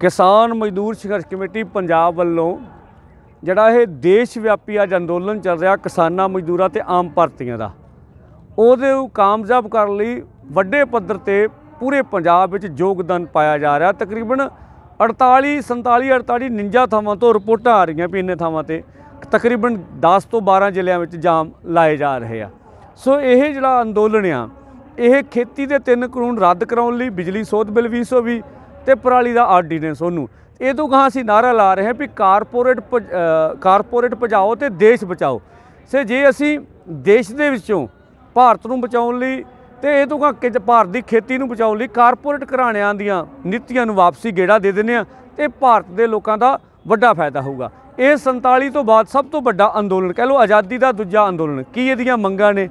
ਕਿਸਾਨ ਮਜ਼ਦੂਰ ਸੰਘਰਸ਼ ਕਮੇਟੀ ਪੰਜਾਬ ਵੱਲੋਂ ਜਿਹੜਾ ਇਹ ਦੇਸ਼ ਵਿਆਪੀ ਅਜ ਅੰਦੋਲਨ ਚੱਲ ਰਿਹਾ ਕਿਸਾਨਾਂ ਮਜ਼ਦੂਰਾਂ ਤੇ ਆਮ ਭਾਰਤੀਆਂ ਦਾ ਉਹਦੇ ਨੂੰ ਕਾਮਯਾਬ ਕਰਨ ਲਈ ਵੱਡੇ ਪੱਧਰ ਤੇ ਪੂਰੇ ਪੰਜਾਬ ਵਿੱਚ ਯੋਗਦਾਨ ਪਾਇਆ ਜਾ ਰਿਹਾ ਤਕਰੀਬਨ 48 47 48 ਨਿੰਜਾ ਥਾਵਾਂ ਤੋਂ ਰਿਪੋਰਟਾਂ ਆ ਰਹੀਆਂ ਵੀ ਇੰਨੇ ਥਾਵਾਂ ਤੇ ਤਕਰੀਬਨ 10 ਤੋਂ 12 ਜ਼ਿਲ੍ਹਿਆਂ ਵਿੱਚ ਜਾਮ ਲਾਏ ਜਾ ਰਹੇ ਆ ਸੋ ਇਹ ਜਿਹੜਾ ਅੰਦੋਲਨ ਆ ਇਹ ਖੇਤੀ ਦੇ 3 ਕਾਨੂੰਨ ਰੱਦ ਕਰਾਉਣ ਲਈ ਬਿਜਲੀ ਸੋਧ ਬਿੱਲ ਵੀ ਤੇ ਪਰਾਲੀ ਦਾ ਆਰਡੀਨੈਂਸ ਉਹਨੂੰ ਇਹ ਤੋਂ ਕਹਾਂ ਅਸੀਂ ਨਾਰਾ ਲਾ ਰਹੇ ਹਾਂ ਵੀ ਕਾਰਪੋਰੇਟ ਕਾਰਪੋਰੇਟ ਭਜਾਓ ਤੇ ਦੇਸ਼ ਬਚਾਓ ਸੇ ਜੇ ਅਸੀਂ ਦੇਸ਼ ਦੇ ਵਿੱਚੋਂ ਭਾਰਤ ਨੂੰ ਬਚਾਉਣ ਲਈ ਤੇ ਇਹ ਤੋਂ ਕਹਾਂ ਭਾਰਤ ਦੀ ਖੇਤੀ ਨੂੰ ਬਚਾਉਣ ਲਈ ਕਾਰਪੋਰੇਟ ਘਰਾਣਿਆਂ ਦੀਆਂ ਨੀਤੀਆਂ ਨੂੰ ਵਾਪਸੀ ਗੇੜਾ ਦੇ ਦਿੰਨੇ ਆ ਤੇ ਭਾਰਤ ਦੇ ਲੋਕਾਂ ਦਾ ਵੱਡਾ ਫਾਇਦਾ ਹੋਊਗਾ ਇਹ 47 ਤੋਂ ਬਾਅਦ ਸਭ ਤੋਂ ਵੱਡਾ ਅੰਦੋਲਨ ਕਹਿ ਲੋ ਆਜ਼ਾਦੀ ਦਾ ਦੂਜਾ ਅੰਦੋਲਨ ਕੀ ਇਹਦੀਆਂ ਮੰਗਾਂ ਨੇ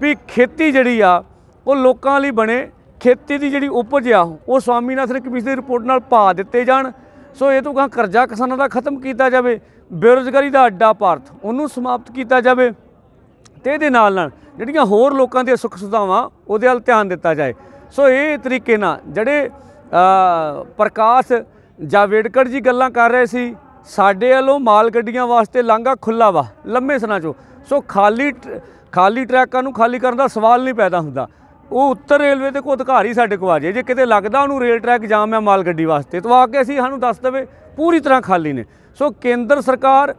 ਵੀ ਖੇਤੀ ਜਿਹੜੀ ਆ ਉਹ ਲੋਕਾਂ ਲਈ ਬਣੇ ਖੇਤੀ ਦੀ ਜਿਹੜੀ ਉਪਜ ਆ ਉਹ ਸਵਾਮੀਨਾਥਨ ਕਮਿਸ਼ਨ ਦੀ ਰਿਪੋਰਟ ਨਾਲ ਪਾ ਦਿੱਤੇ ਜਾਣ ਸੋ ਇਹ ਤੋਂ ਕਾ ਕਰਜ਼ਾ ਕਿਸਾਨਾਂ ਦਾ ਖਤਮ ਕੀਤਾ ਜਾਵੇ ਬੇਰੋਜ਼ਗਾਰੀ ਦਾ ਅੱਡਾ ਪਾਰਥ ਉਹਨੂੰ ਸਮਾਪਤ ਕੀਤਾ ਜਾਵੇ ਤੇ ਇਹਦੇ ਨਾਲ ਨਾਲ ਜਿਹੜੀਆਂ ਹੋਰ ਲੋਕਾਂ ਦੀਆਂ ਸੁੱਖ ਸੁਧਾਵਾਂ ਉਹਦੇ ਵੱਲ ਧਿਆਨ ਦਿੱਤਾ ਜਾਏ ਸੋ ਇਹ ਤਰੀਕੇ ਨਾਲ ਜਿਹੜੇ ਪ੍ਰਕਾਸ਼ ਜਾਵੇੜਕਰ ਜੀ ਗੱਲਾਂ ਕਰ ਰਹੇ ਸੀ ਸਾਡੇ ਵੱਲੋਂ ਮਾਲ ਗੱਡੀਆਂ ਵਾਸਤੇ ਲਾਂਗਾ ਖੁੱਲਾ ਵਾ ਲੰਮੇ ਸਨਾਂ ਚੋ ਸੋ ਖਾਲੀ ਖਾਲੀ ਟਰੱਕਾਂ ਨੂੰ ਖਾਲੀ ਕਰਨ ਦਾ ਸਵਾਲ ਨਹੀਂ ਪੈਦਾ ਹੁੰਦਾ ਉਹ ਉੱਤਰ ਰੇਲਵੇ ਤੇ ਕੋ ਅਧਿਕਾਰੀ ਸਾਡੇ ਕੋ ਆ ਜੇ ਜੇ ਕਿਤੇ ਲੱਗਦਾ ਉਹਨੂੰ ਰੇਲ ਟਰੈਕ ਜਾਮ ਹੈ ਮਾਲ ਗੱਡੀ ਵਾਸਤੇ ਤਾਂ ਆ ਕੇ ਅਸੀਂ ਸਾਨੂੰ ਦੱਸ ਦੇਵੇ ਪੂਰੀ ਤਰ੍ਹਾਂ ਖਾਲੀ ਨੇ ਸੋ ਕੇਂਦਰ ਸਰਕਾਰ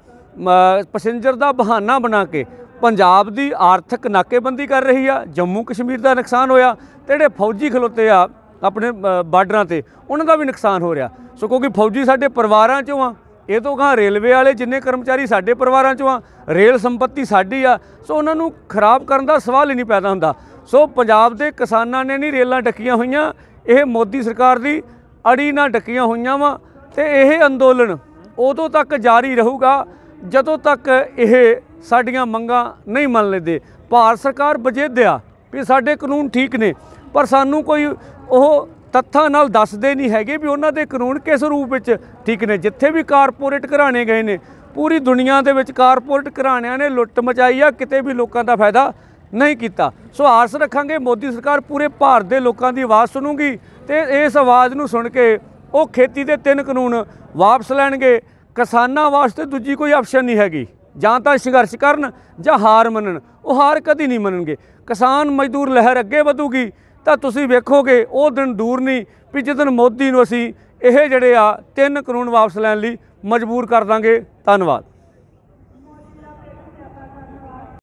ਪੈਸੇਂਜਰ ਦਾ ਬਹਾਨਾ ਬਣਾ ਕੇ ਪੰਜਾਬ ਦੀ ਆਰਥਿਕ ਨਾਕੇਬੰਦੀ ਕਰ ਰਹੀ ਆ ਜੰਮੂ ਕਸ਼ਮੀਰ ਦਾ ਨੁਕਸਾਨ ਹੋਇਆ ਤੇ ਜਿਹੜੇ ਫੌਜੀ ਖਲੋਤੇ ਆ ਆਪਣੇ ਬਾਰਡਰਾਂ ਤੇ ਉਹਨਾਂ ਦਾ ਵੀ ਨੁਕਸਾਨ ਹੋ ਰਿਹਾ ਸੋ ਕਿਉਂਕਿ ਫੌਜੀ ਸਾਡੇ ਪਰਿਵਾਰਾਂ ਚੋਂ ਆ ਇਹ ਤੋਂ ਕਹਾ ਰੇਲਵੇ ਵਾਲੇ ਜਿੰਨੇ ਕਰਮਚਾਰੀ ਸਾਡੇ ਪਰਿਵਾਰਾਂ ਚੋਂ ਆ ਰੇਲ ਸੰਪਤੀ ਸਾਡੀ ਆ ਸੋ ਉਹਨਾਂ ਨੂੰ ਖਰਾਬ ਕਰਨ ਦਾ ਸਵਾਲ ਹੀ ਨਹੀਂ ਪੈਦਾ ਹੁੰਦਾ ਸੋ ਪੰਜਾਬ ਦੇ ਕਿਸਾਨਾਂ ਨੇ ਨਹੀਂ ਰੇਲਾਂ ਡੱਕੀਆਂ ਹੋਈਆਂ ਇਹ ਮੋਦੀ ਸਰਕਾਰ ਦੀ ਅੜੀ ਨਾਲ ਡੱਕੀਆਂ ਹੋਈਆਂ ਵਾ ਤੇ ਇਹ ਅੰਦੋਲਨ ਉਦੋਂ ਤੱਕ ਜਾਰੀ ਰਹੂਗਾ ਜਦੋਂ ਤੱਕ ਇਹ ਸਾਡੀਆਂ ਮੰਗਾਂ ਨਹੀਂ ਮੰਨ ਲੈਂਦੇ ਭਾਰਤ ਸਰਕਾਰ ਬਜੇਦਿਆ ਵੀ ਸਾਡੇ ਕਾਨੂੰਨ ਠੀਕ ਨੇ ਪਰ ਸਾਨੂੰ ਕੋਈ ਉਹ ਤੱਥਾਂ ਨਾਲ ਦੱਸਦੇ ਨਹੀਂ ਹੈਗੇ ਵੀ ਉਹਨਾਂ ਦੇ ਕਾਨੂੰਨ ਕਿਸ ਰੂਪ ਵਿੱਚ ਠੀਕ ਨੇ ਜਿੱਥੇ ਵੀ ਕਾਰਪੋਰੇਟ ਘਰਾਣੇ ਗਏ ਨੇ ਪੂਰੀ ਦੁਨੀਆ ਦੇ ਵਿੱਚ ਕਾਰਪੋਰੇਟ ਘਰਾਣਿਆਂ ਨੇ ਲੁੱਟ ਮਚਾਈ ਆ ਕਿਤੇ ਵੀ ਲੋਕਾਂ ਦਾ ਫਾਇਦਾ ਨਹੀਂ ਕੀਤਾ ਸੋ ਆਸ ਰੱਖਾਂਗੇ ਮੋਦੀ ਸਰਕਾਰ ਪੂਰੇ ਭਾਰਤ ਦੇ ਲੋਕਾਂ ਦੀ ਆਵਾਜ਼ ਸੁਣੂਗੀ ਤੇ ਇਸ ਆਵਾਜ਼ ਨੂੰ ਸੁਣ ਕੇ ਉਹ ਖੇਤੀ ਦੇ ਤਿੰਨ ਕਾਨੂੰਨ ਵਾਪਸ ਲੈਣਗੇ ਕਿਸਾਨਾਂ ਵਾਸਤੇ ਦੂਜੀ ਕੋਈ ਆਪਸ਼ਨ ਨਹੀਂ ਹੈਗੀ ਜਾਂ ਤਾਂ ਸੰਘਰਸ਼ ਕਰਨ ਜਾਂ ਹਾਰ ਮੰਨਣ ਉਹ ਹਾਰ ਕਦੀ ਨਹੀਂ ਮੰਨਣਗੇ ਕਿਸਾਨ ਮਜ਼ਦੂਰ ਲਹਿਰ ਅੱਗੇ ਵਧੂਗੀ ਤਾਂ ਤੁਸੀਂ ਵੇਖੋਗੇ ਉਹ ਦਿਨ ਦੂਰ ਨਹੀਂ ਵੀ ਜਦੋਂ ਮੋਦੀ ਨੂੰ ਅਸੀਂ ਇਹ ਜਿਹੜੇ ਆ ਤਿੰਨ ਕਾਨੂੰਨ ਵਾਪਸ ਲੈਣ ਲਈ ਮਜਬੂਰ ਕਰ ਦਾਂਗੇ ਧੰਨਵਾਦ